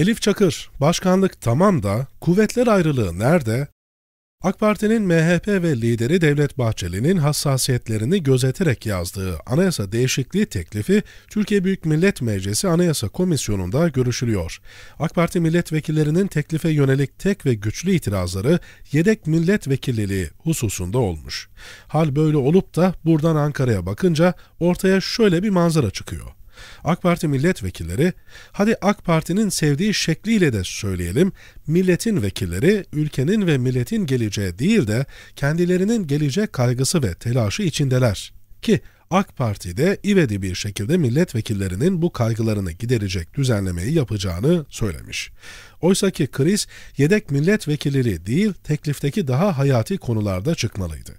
Elif Çakır, başkanlık tamam da kuvvetler ayrılığı nerede? AK Parti'nin MHP ve lideri Devlet Bahçeli'nin hassasiyetlerini gözeterek yazdığı anayasa değişikliği teklifi Türkiye Büyük Millet Meclisi Anayasa Komisyonu'nda görüşülüyor. AK Parti milletvekillerinin teklife yönelik tek ve güçlü itirazları yedek milletvekilliliği hususunda olmuş. Hal böyle olup da buradan Ankara'ya bakınca ortaya şöyle bir manzara çıkıyor. AK Parti milletvekilleri hadi AK Parti'nin sevdiği şekliyle de söyleyelim milletin vekilleri ülkenin ve milletin geleceği değil de kendilerinin gelecek kaygısı ve telaşı içindeler. Ki AK Parti de ivedi bir şekilde milletvekillerinin bu kaygılarını giderecek düzenlemeyi yapacağını söylemiş. Oysaki kriz yedek milletvekilleri değil teklifteki daha hayati konularda çıkmalıydı.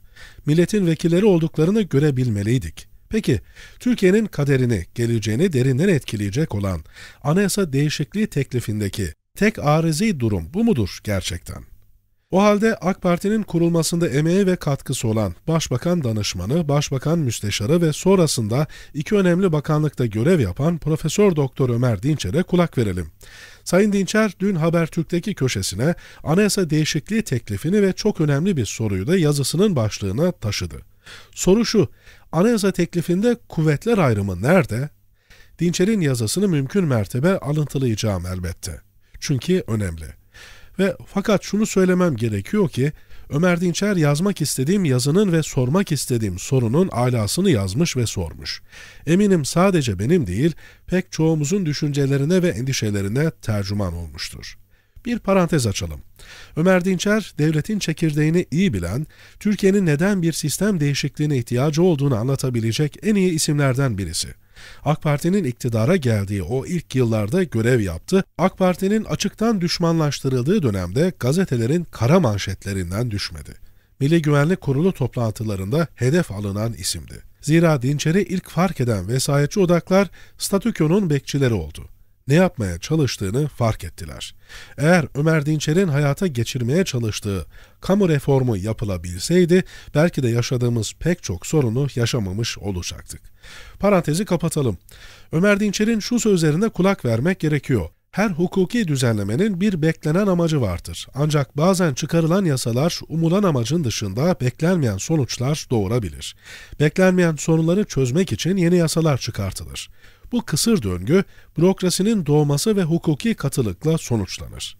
Milletin vekilleri olduklarını görebilmeliydik. Peki Türkiye'nin kaderini, geleceğini derinden etkileyecek olan anayasa değişikliği teklifindeki tek arızi durum bu mudur gerçekten? O halde AK Parti'nin kurulmasında emeği ve katkısı olan Başbakan Danışmanı, Başbakan Müsteşarı ve sonrasında iki önemli bakanlıkta görev yapan Profesör Doktor Ömer Dinçer'e kulak verelim. Sayın Dinçer dün Habertürk'teki köşesine anayasa değişikliği teklifini ve çok önemli bir soruyu da yazısının başlığına taşıdı. Soru şu, anayasa teklifinde kuvvetler ayrımı nerede? Dinçer'in yazısını mümkün mertebe alıntılayacağım elbette. Çünkü önemli. Ve fakat şunu söylemem gerekiyor ki, Ömer Dinçer yazmak istediğim yazının ve sormak istediğim sorunun alasını yazmış ve sormuş. Eminim sadece benim değil, pek çoğumuzun düşüncelerine ve endişelerine tercüman olmuştur. Bir parantez açalım. Ömer Dinçer, devletin çekirdeğini iyi bilen, Türkiye'nin neden bir sistem değişikliğine ihtiyacı olduğunu anlatabilecek en iyi isimlerden birisi. AK Parti'nin iktidara geldiği o ilk yıllarda görev yaptı. AK Parti'nin açıktan düşmanlaştırıldığı dönemde gazetelerin kara manşetlerinden düşmedi. Milli Güvenlik Kurulu toplantılarında hedef alınan isimdi. Zira Dinçer'i ilk fark eden vesayetçi odaklar statükonun bekçileri oldu ne yapmaya çalıştığını fark ettiler. Eğer Ömer Dinçer'in hayata geçirmeye çalıştığı kamu reformu yapılabilseydi belki de yaşadığımız pek çok sorunu yaşamamış olacaktık. Parantezi kapatalım. Ömer Dinçer'in şu sözlerine kulak vermek gerekiyor. Her hukuki düzenlemenin bir beklenen amacı vardır. Ancak bazen çıkarılan yasalar umulan amacın dışında beklenmeyen sonuçlar doğurabilir. Beklenmeyen sorunları çözmek için yeni yasalar çıkartılır. Bu kısır döngü bürokrasinin doğması ve hukuki katılıkla sonuçlanır.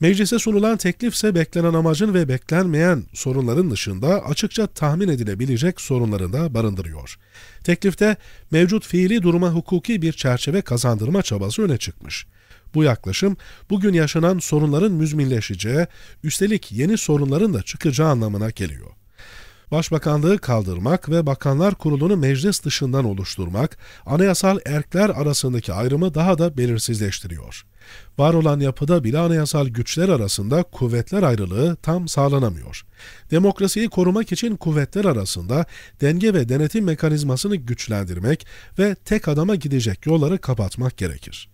Meclise sunulan teklif ise beklenen amacın ve beklenmeyen sorunların dışında açıkça tahmin edilebilecek sorunlarını da barındırıyor. Teklifte mevcut fiili duruma hukuki bir çerçeve kazandırma çabası öne çıkmış. Bu yaklaşım bugün yaşanan sorunların müzminleşeceği, üstelik yeni sorunların da çıkacağı anlamına geliyor. Başbakanlığı kaldırmak ve Bakanlar Kurulu'nu meclis dışından oluşturmak, anayasal erkler arasındaki ayrımı daha da belirsizleştiriyor. Var olan yapıda bile anayasal güçler arasında kuvvetler ayrılığı tam sağlanamıyor. Demokrasiyi korumak için kuvvetler arasında denge ve denetim mekanizmasını güçlendirmek ve tek adama gidecek yolları kapatmak gerekir.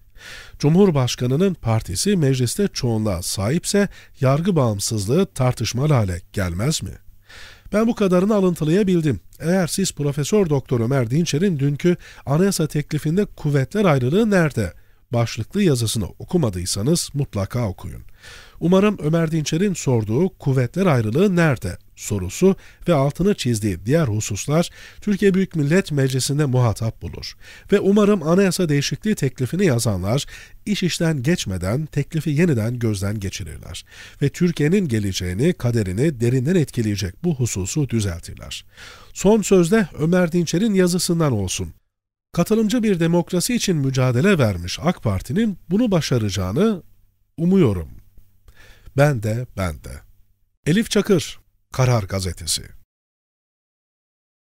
Cumhurbaşkanının partisi mecliste çoğunluğa sahipse yargı bağımsızlığı tartışmalı hale gelmez mi? Ben bu kadarını alıntılayabildim. Eğer siz Profesör Doktor Ömer Dinçer'in dünkü anayasa teklifinde kuvvetler ayrılığı nerede? başlıklı yazısını okumadıysanız mutlaka okuyun. Umarım Ömer Dinçer'in sorduğu kuvvetler ayrılığı nerede sorusu ve altını çizdiği diğer hususlar Türkiye Büyük Millet Meclisi'nde muhatap bulur. Ve umarım anayasa değişikliği teklifini yazanlar iş işten geçmeden teklifi yeniden gözden geçirirler ve Türkiye'nin geleceğini, kaderini derinden etkileyecek bu hususu düzeltirler. Son sözde Ömer Dinçer'in yazısından olsun. Katılımcı bir demokrasi için mücadele vermiş AK Parti'nin bunu başaracağını umuyorum. Ben de, ben de. Elif Çakır Karar Gazetesi